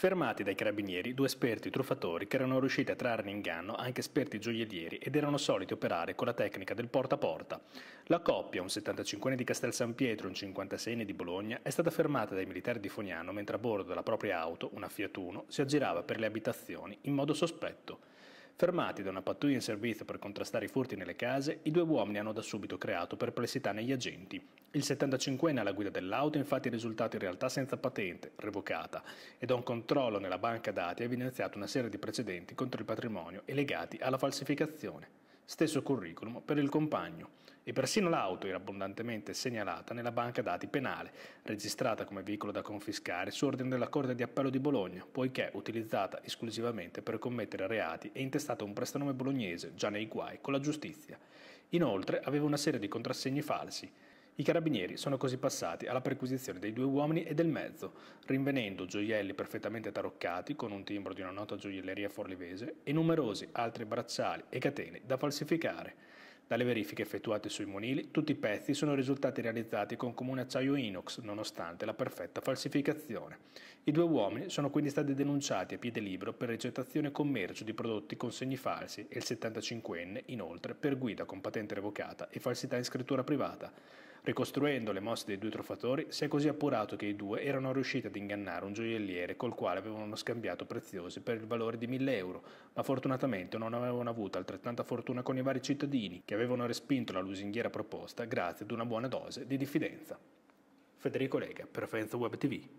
Fermati dai carabinieri due esperti truffatori che erano riusciti a trarre in inganno anche esperti gioiellieri ed erano soliti operare con la tecnica del porta a porta. La coppia, un 75enne di Castel San Pietro e un 56enne di Bologna, è stata fermata dai militari di Fognano mentre a bordo della propria auto, una Fiat Uno, si aggirava per le abitazioni in modo sospetto. Fermati da una pattuglia in servizio per contrastare i furti nelle case, i due uomini hanno da subito creato perplessità negli agenti. Il 75enne alla guida dell'auto è infatti risultato in realtà senza patente, revocata, e da un controllo nella banca dati ha evidenziato una serie di precedenti contro il patrimonio e legati alla falsificazione stesso curriculum per il compagno e persino l'auto era abbondantemente segnalata nella banca dati penale, registrata come veicolo da confiscare su ordine della Corte di Appello di Bologna, poiché utilizzata esclusivamente per commettere reati e intestata un prestanome bolognese già nei guai con la giustizia. Inoltre aveva una serie di contrassegni falsi, i carabinieri sono così passati alla perquisizione dei due uomini e del mezzo, rinvenendo gioielli perfettamente taroccati con un timbro di una nota gioielleria forlivese e numerosi altri bracciali e catene da falsificare. Dalle verifiche effettuate sui monili, tutti i pezzi sono risultati realizzati con comune acciaio inox, nonostante la perfetta falsificazione. I due uomini sono quindi stati denunciati a piede libero per recettazione e commercio di prodotti con segni falsi e il 75enne, inoltre, per guida con patente revocata e falsità in scrittura privata. Ricostruendo le mosse dei due truffatori, si è così appurato che i due erano riusciti ad ingannare un gioielliere col quale avevano scambiato preziosi per il valore di 1000 euro, ma fortunatamente non avevano avuto altrettanta fortuna con i vari cittadini che avevano respinto la lusinghiera proposta grazie ad una buona dose di diffidenza. Federico Lega per Web TV.